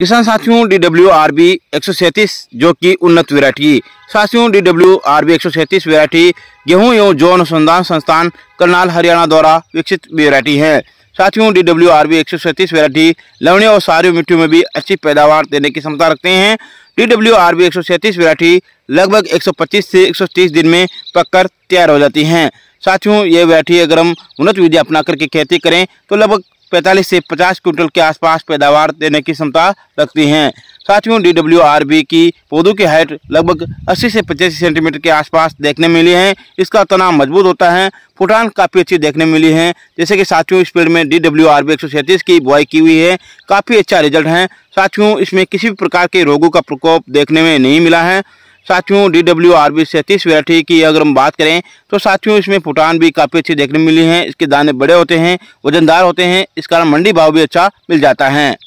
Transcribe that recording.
किसान साथियों D W R B एक सौ सैंतीस जो कि उन्नत वैरायटी साथियों डी डब्ल्यू आर बी एक सौ सैंतीस वेरायटी गेहूं एवं जौ अनुसंधान संस्थान करनाल हरियाणा द्वारा विकसित वैरायटी है साथियों डी डब्ल्यू आर बी एक सौ सैंतीस वेरायटी लवणीय और सारी मिट्टियों में भी अच्छी पैदावार देने की क्षमता रखते हैं डी डब्ल्यू आर बी एक सौ सैंतीस वेरायटी लगभग एक सौ पच्चीस से एक सौ तीस दिन में पककर तैयार हो जाती हैं साथियों ये वैरायटी अगर हम उन्नत विधि अपना करके खेती करें तो लगभग 45 से 50 क्विंटल के आसपास पैदावार देने की क्षमता रखती हैं साथियों डी डब्ल्यू की पौधों की हाइट लगभग 80 से 85 सेंटीमीटर के आसपास देखने मिली है इसका तना मजबूत होता है फुटान काफ़ी अच्छी देखने मिली है जैसे कि साथियों इस पेड़ में डी डब्ल्यू आर बी की बुआई की हुई है काफ़ी अच्छा रिजल्ट है साथियों इसमें किसी भी प्रकार के रोगों का प्रकोप देखने में नहीं मिला है साथियों डी डब्ल्यू आर बी सैंतीस वेराइटी की अगर हम बात करें तो साथियों इसमें फुटान भी काफ़ी अच्छी देखने मिली है इसके दाने बड़े होते हैं वजनदार होते हैं इस कारण मंडी भाव भी अच्छा मिल जाता है